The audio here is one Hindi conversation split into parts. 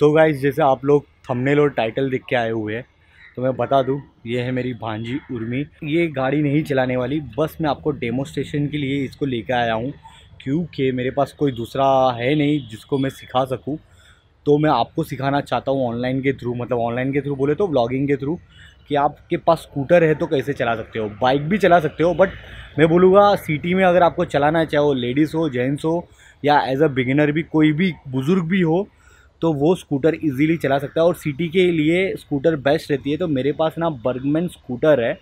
तो गाइज जैसे आप लोग थंबनेल और टाइटल देख के आए हुए हैं तो मैं बता दूं ये है मेरी भांजी उर्मी ये गाड़ी नहीं चलाने वाली बस मैं आपको डेमोस्ट्रेशन के लिए इसको लेकर आया हूँ क्योंकि मेरे पास कोई दूसरा है नहीं जिसको मैं सिखा सकूँ तो मैं आपको सिखाना चाहता हूँ ऑनलाइन के थ्रू मतलब ऑनलाइन के थ्रू बोले तो ब्लॉगिंग के थ्रू कि आपके पास स्कूटर है तो कैसे चला सकते हो बाइक भी चला सकते हो बट मैं बोलूँगा सिटी में अगर आपको चलाना है चाहे वो लेडीज़ हो जेंट्स हो या एज अ बिगिनर भी कोई भी बुज़ुर्ग भी हो तो वो स्कूटर इजीली चला सकता है और सिटी के लिए स्कूटर बेस्ट रहती है तो मेरे पास ना बर्गमैन स्कूटर है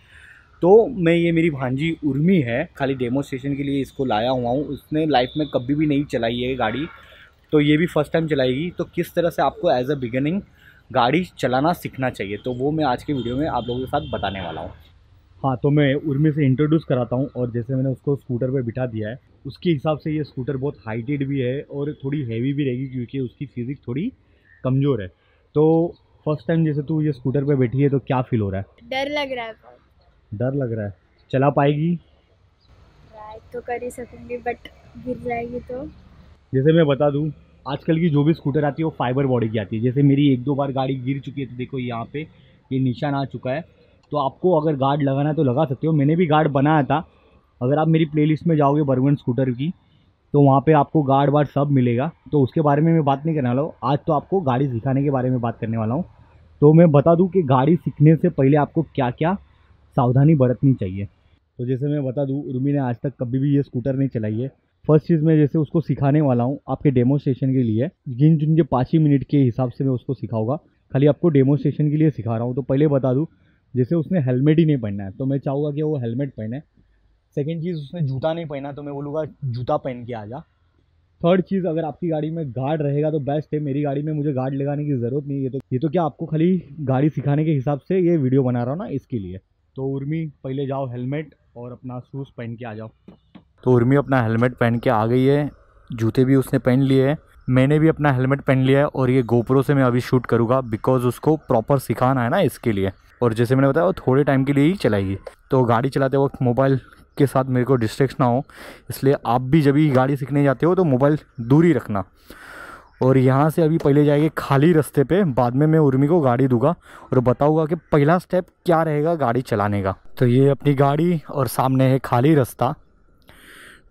तो मैं ये मेरी भांजी उर्मी है खाली डेमोस्ट्रेशन के लिए इसको लाया हुआ हूँ उसने लाइफ में कभी भी नहीं चलाई है गाड़ी तो ये भी फर्स्ट टाइम चलाएगी तो किस तरह से आपको एज अ बिगनिंग गाड़ी चलाना सीखना चाहिए तो वो मैं आज के वीडियो में आप लोगों के साथ बताने वाला हूँ हाँ तो मैं उर्मी से इंट्रोड्यूस कराता हूँ और जैसे मैंने उसको स्कूटर पर बिठा दिया है उसके हिसाब से ये स्कूटर बहुत हाइटेड भी है और थोड़ी हैवी भी रहेगी क्योंकि उसकी फिज़िक्स थोड़ी कमज़ोर है तो फर्स्ट टाइम जैसे तू ये स्कूटर पे बैठी है तो क्या फील हो रहा है डर लग रहा है डर लग रहा है चला पाएगी तो कर ही सकूंगी बट गिर जाएगी तो जैसे मैं बता दूँ आजकल की जो भी स्कूटर आती है वो फाइबर बॉडी की आती है जैसे मेरी एक दो बार गाड़ी गिर चुकी है तो देखो यहाँ पे ये निशान आ चुका है तो आपको अगर गार्ड लगाना है तो लगा सकते हो मैंने भी गार्ड बनाया था अगर आप मेरी प्लेलिस्ट में जाओगे बर्गन स्कूटर की तो वहाँ पे आपको गार्ड वार्ड सब मिलेगा तो उसके बारे में मैं बात नहीं करने वाला हूँ आज तो आपको गाड़ी सिखाने के बारे में बात करने वाला हूँ तो मैं बता दूँ कि गाड़ी सीखने से पहले आपको क्या क्या सावधानी बरतनी चाहिए तो जैसे मैं बता दूँ रूमी ने आज तक कभी भी ये स्कूटर नहीं चलाई है फर्स्ट चीज़ मैं जैसे उसको सिखाने वाला हूँ आपके डेमोस्ट्रेशन के लिए जिन जिन के पाँच ही मिनट के हिसाब से मैं उसको सिखाऊंगा खाली आपको डेमोस्ट्रेशन के लिए सिखा रहा हूँ तो पहले बता दूँ जैसे उसने हेलमेट ही नहीं पहनना है तो मैं चाहूँगा कि वो हेलमेट पहने सेकेंड चीज़ उसने जूता नहीं पहना तो मैं बोलूँगा जूता पहन के आ जा थर्ड चीज़ अगर आपकी गाड़ी में गार्ड रहेगा तो बेस्ट है मेरी गाड़ी में मुझे गार्ड लगाने की ज़रूरत नहीं है तो ये तो क्या आपको खाली गाड़ी सिखाने के हिसाब से ये वीडियो बना रहा हूँ ना इसके लिए तो उर्मी पहले जाओ हेलमेट और अपना शूज़ पहन के आ जाओ तो उर्मी अपना हेलमेट पहन के आ गई है जूते भी उसने पहन लिए हैं मैंने भी अपना हेलमेट पहन लिया है और ये गोपरों से मैं अभी शूट करूँगा बिकॉज़ उसको प्रॉपर सिखाना है ना इसके लिए और जैसे मैंने बताया वो थोड़े टाइम के लिए ही चलाएगी तो गाड़ी चलाते वक्त मोबाइल के साथ मेरे को डिस्ट्रेक्स ना हो इसलिए आप भी जब भी गाड़ी सीखने जाते हो तो मोबाइल दूर ही रखना और यहाँ से अभी पहले जाएंगे खाली रास्ते पे बाद में मैं उर्मी को गाड़ी दूंगा और बताऊंगा कि पहला स्टेप क्या रहेगा गाड़ी चलाने का तो ये अपनी गाड़ी और सामने है खाली रास्ता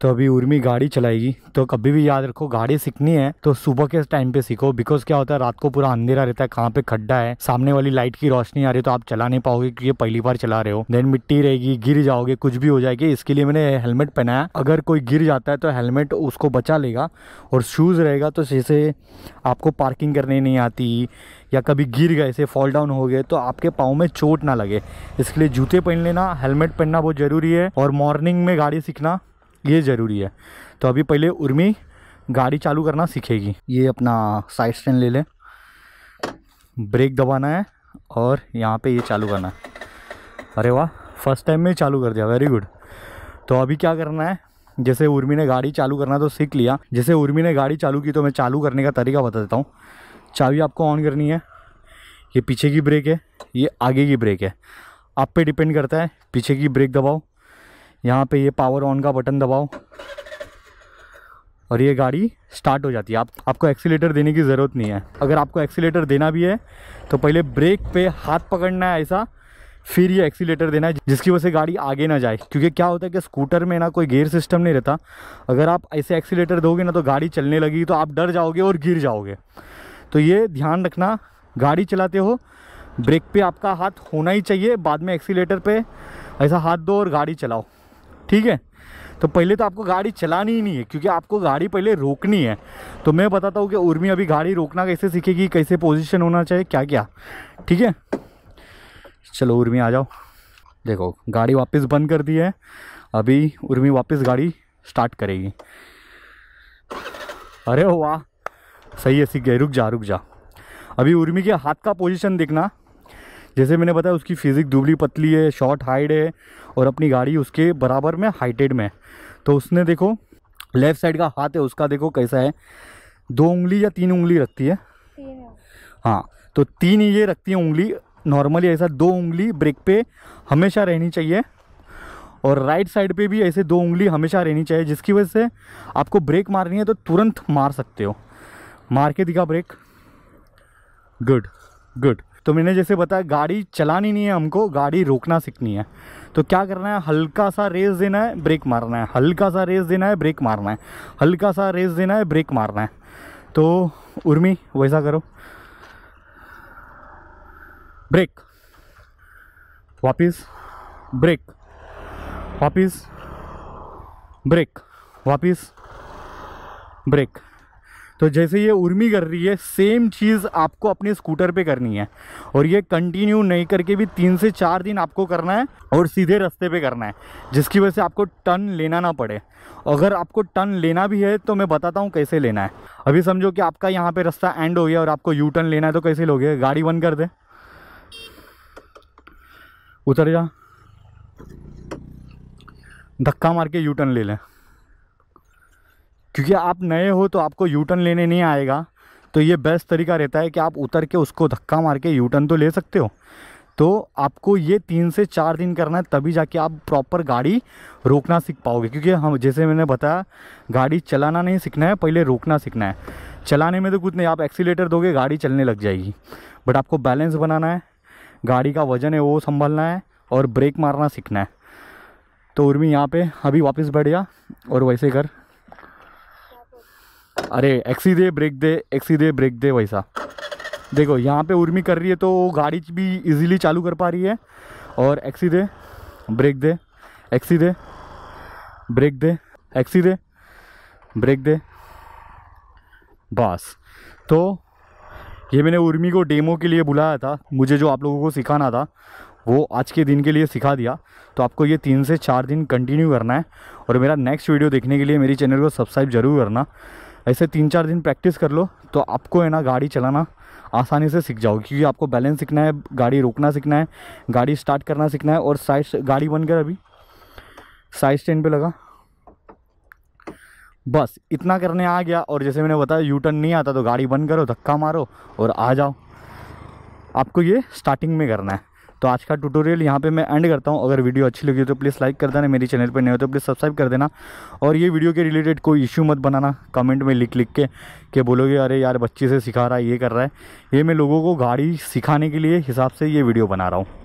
तो अभी उर्मी गाड़ी चलाएगी तो कभी भी याद रखो गाड़ी सीखनी है तो सुबह के टाइम पे सीखो बिकॉज क्या होता है रात को पूरा अंधेरा रहता है कहाँ पे खड्डा है सामने वाली लाइट की रोशनी आ रही है तो आप चला नहीं पाओगे क्योंकि पहली बार चला रहे हो देन मिट्टी रहेगी गिर जाओगे कुछ भी हो जाएगी इसके लिए मैंने हेलमेट पहनाया अगर कोई गिर जाता है तो हेलमेट उसको बचा लेगा और शूज़ रहेगा तो जैसे आपको पार्किंग करने नहीं आती या कभी गिर गए से फॉल डाउन हो गए तो आपके पाँव में चोट ना लगे इसके लिए जूते पहन लेना हेलमेट पहनना बहुत ज़रूरी है और मॉर्निंग में गाड़ी सीखना ये ज़रूरी है तो अभी पहले उर्मी गाड़ी चालू करना सीखेगी ये अपना साइड स्टैंड ले लें ब्रेक दबाना है और यहाँ पे ये चालू करना है अरे वाह फर्स्ट टाइम में चालू कर दिया वेरी गुड तो अभी क्या करना है जैसे उर्मी ने गाड़ी चालू करना तो सीख लिया जैसे उर्मी ने गाड़ी चालू की तो मैं चालू करने का तरीका बता देता हूँ चाबी आपको ऑन करनी है ये पीछे की ब्रेक है ये आगे की ब्रेक है आप पे डिपेंड करता है पीछे की ब्रेक दबाओ यहाँ पे ये पावर ऑन का बटन दबाओ और ये गाड़ी स्टार्ट हो जाती है आप आपको एक्सीटर देने की ज़रूरत नहीं है अगर आपको एक्सीटर देना भी है तो पहले ब्रेक पे हाथ पकड़ना है ऐसा फिर ये एक्सीटर देना है जिसकी वजह से गाड़ी आगे ना जाए क्योंकि क्या होता है कि स्कूटर में ना कोई गियर सिस्टम नहीं रहता अगर आप ऐसे एक्सीटर दोगे ना तो गाड़ी चलने लगेगी तो आप डर जाओगे और गिर जाओगे तो ये ध्यान रखना गाड़ी चलाते हो ब्रेक पे आपका हाथ होना ही चाहिए बाद में एक्सीटर पे ऐसा हाथ दो और गाड़ी चलाओ ठीक है तो पहले तो आपको गाड़ी चलानी ही नहीं है क्योंकि आपको गाड़ी पहले रोकनी है तो मैं बताता हूँ कि उर्मी अभी गाड़ी रोकना कैसे सीखेगी कैसे पोजिशन होना चाहिए क्या क्या ठीक है चलो उर्मी आ जाओ देखो गाड़ी वापस बंद कर दी है अभी उर्मी वापस गाड़ी स्टार्ट करेगी अरे वाह सही है सीख गए रुक जा रुक जा अभी उर्मी के हाथ का पोजीशन देखना जैसे मैंने बताया उसकी फिज़िक दुबली पतली है शॉर्ट हाइड है और अपनी गाड़ी उसके बराबर में हाइटेड में है तो उसने देखो लेफ़्ट साइड का हाथ है उसका देखो कैसा है दो उंगली या तीन उंगली रखती है हाँ तो तीन ये रखती है उंगली नॉर्मली ऐसा दो उंगली ब्रेक पे हमेशा रहनी चाहिए और राइट साइड पे भी ऐसे दो उंगली हमेशा रहनी चाहिए जिसकी वजह से आपको ब्रेक मारनी है तो तुरंत मार सकते हो मार के दिखा ब्रेक गुड गुड तो मैंने जैसे बताया गाड़ी चलानी नहीं है हमको गाड़ी रोकना सीखनी है तो क्या करना है हल्का सा रेस देना है ब्रेक मारना है हल्का सा रेस देना है ब्रेक मारना है हल्का सा रेस देना है ब्रेक मारना है तो उर्मी वैसा करो ब्रेक वापिस ब्रेक वापिस ब्रेक वापिस ब्रेक तो जैसे ये उर्मी कर रही है सेम चीज़ आपको अपने स्कूटर पे करनी है और ये कंटिन्यू नहीं करके भी तीन से चार दिन आपको करना है और सीधे रास्ते पे करना है जिसकी वजह से आपको टर्न लेना ना पड़े अगर आपको टर्न लेना भी है तो मैं बताता हूँ कैसे लेना है अभी समझो कि आपका यहाँ पर रास्ता एंड हो गया और आपको यू टर्न लेना है तो कैसे लोगे गाड़ी बंद कर दे उतर जा धक्का मार के यू टर्न ले लें क्योंकि आप नए हो तो आपको यूटर्न लेने नहीं आएगा तो ये बेस्ट तरीका रहता है कि आप उतर के उसको धक्का मार के यूटर्न तो ले सकते हो तो आपको ये तीन से चार दिन करना है तभी जाके आप प्रॉपर गाड़ी रोकना सीख पाओगे क्योंकि हम जैसे मैंने बताया गाड़ी चलाना नहीं सीखना है पहले रोकना सीखना है चलाने में तो कुछ नहीं आप एक्सीटर दोगे गाड़ी चलने लग जाएगी बट आपको बैलेंस बनाना है गाड़ी का वजन है वो संभालना है और ब्रेक मारना सीखना है तो उर्मी यहाँ पे अभी वापस बैठ गया और वैसे कर अरे एक्सी दे ब्रेक दे एक्सी दे ब्रेक दे वैसा देखो यहाँ पे उर्मी कर रही है तो गाड़ी भी इजीली चालू कर पा रही है और एक्सी दे ब्रेक दे एक्सी दे ब्रेक दे एक्सी दे ब्रेक दे बस तो ये मैंने उर्मी को डेमो के लिए बुलाया था मुझे जो आप लोगों को सिखाना था वो आज के दिन के लिए सिखा दिया तो आपको ये तीन से चार दिन कंटिन्यू करना है और मेरा नेक्स्ट वीडियो देखने के लिए मेरी चैनल को सब्सक्राइब जरूर करना ऐसे तीन चार दिन प्रैक्टिस कर लो तो आपको है ना गाड़ी चलाना आसानी से सीख जाओ क्योंकि आपको बैलेंस सीखना है गाड़ी रोकना सीखना है गाड़ी स्टार्ट करना सीखना है और साइड गाड़ी कर अभी साइड स्टैंड पे लगा बस इतना करने आ गया और जैसे मैंने बताया यू टर्न नहीं आता तो गाड़ी बंद करो धक्का मारो और आ जाओ आपको ये स्टार्टिंग में करना है तो आज का ट्यूटोरियल यहाँ पे मैं एंड करता हूँ अगर वीडियो अच्छी लगी तो प्लीज़ लाइक कर देना मेरे चैनल पर नहीं हो तो प्लीज़ सब्सक्राइब कर देना और ये वीडियो के रिलेटेड कोई इश्यू मत बनाना कमेंट में लिख लिख के कि बोलोगे अरे यार बच्चे से सिखा रहा है ये कर रहा है ये मैं लोगों को गाड़ी सिखाने के लिए हिसाब से ये वीडियो बना रहा हूँ